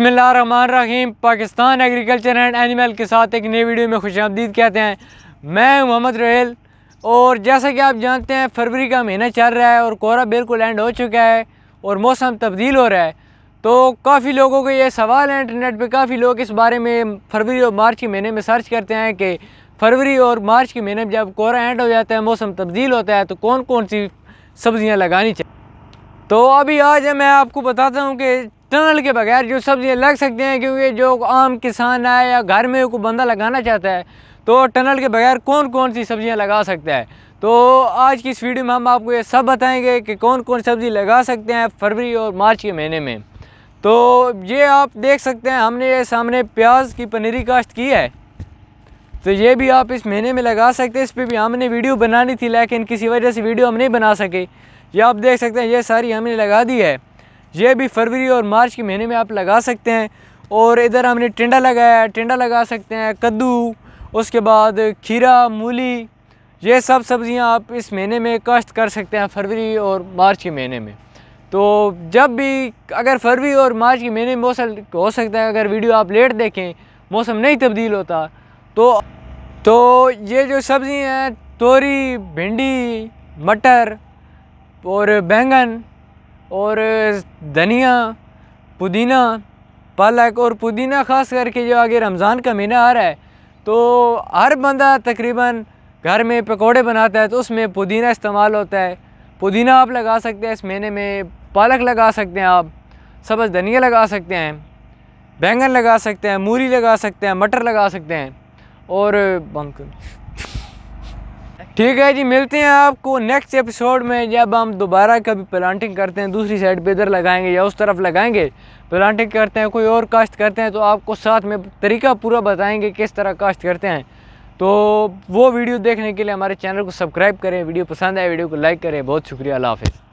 बसमीम Pakistan agriculture and animal के साथ एक नई वीडियो में खुश आमदीद कहते हैं मैं मोहम्मद रोहेल और जैसा कि आप जानते हैं फरवरी का महीना चल रहा है और कोहरा बिल्कुल एंड हो चुका है और मौसम तब्दील हो रहा है तो काफ़ी लोगों के ये सवाल हैं इंटरनेट पे काफ़ी लोग इस बारे में फरवरी और मार्च के महीने में सर्च करते हैं कि फरवरी और मार्च के महीने में जब कोहरा एंड हो जाता है मौसम तब्दील होता है तो कौन कौन सी सब्ज़ियाँ लगानी चाहिए तो अभी आज मैं आपको बताता हूँ कि टनल के बगैर जो सब्जियाँ लग सकते हैं क्योंकि जो आम किसान है या घर में कोई बंदा लगाना चाहता है तो टनल के बगैर कौन कौन सी सब्जियाँ लगा सकता है तो आज की इस वीडियो में हम आपको ये सब बताएंगे कि कौन कौन सब्ज़ी लगा सकते हैं फरवरी और मार्च के महीने में तो ये आप देख सकते हैं हमने ये सामने प्याज की पनीरी काश्त की है तो ये भी आप इस महीने में लगा सकते हैं इस पर भी हमने वीडियो बनानी थी लेकिन किसी वजह से वीडियो हम नहीं बना सके ये आप देख सकते हैं ये सारी हमने लगा दी है ये भी फरवरी और मार्च के महीने में आप लगा सकते हैं और इधर हमने टिंडा लगाया है टिंडा लगा सकते हैं कद्दू उसके बाद खीरा मूली ये सब सब्ज़ियाँ आप इस महीने में काश्त कर सकते हैं फरवरी और मार्च के महीने में तो जब भी अगर फरवरी और मार्च के महीने में मौसम हो सकता है अगर वीडियो आप लेट देखें मौसम नहीं तब्दील होता तो तो ये जो सब्ज़ी हैं तोरी भिंडी मटर और बैंगन और धनिया पुदीना पालक और पुदीना ख़ास करके जो आगे रमज़ान का महीना आ रहा है तो हर बंदा तकरीबन घर में पकोड़े बनाता है तो उसमें पुदीना इस्तेमाल होता है पुदीना आप लगा सकते हैं इस महीने में पालक लगा सकते हैं आप सब्ज़ धनिया लगा सकते हैं बैंगन लगा सकते हैं मूरी लगा सकते हैं मटर लगा सकते हैं और बंक ठीक है जी मिलते हैं आपको नेक्स्ट एपिसोड में जब हम दोबारा कभी प्लांटिंग करते हैं दूसरी साइड पे इधर लगाएंगे या उस तरफ लगाएंगे प्लांटिंग करते हैं कोई और काश्त करते हैं तो आपको साथ में तरीका पूरा बताएंगे किस तरह काश्त करते हैं तो वो वीडियो देखने के लिए हमारे चैनल को सब्सक्राइब करें वीडियो पसंद आए वीडियो को लाइक करें बहुत शुक्रिया अल्लाह हाफिज़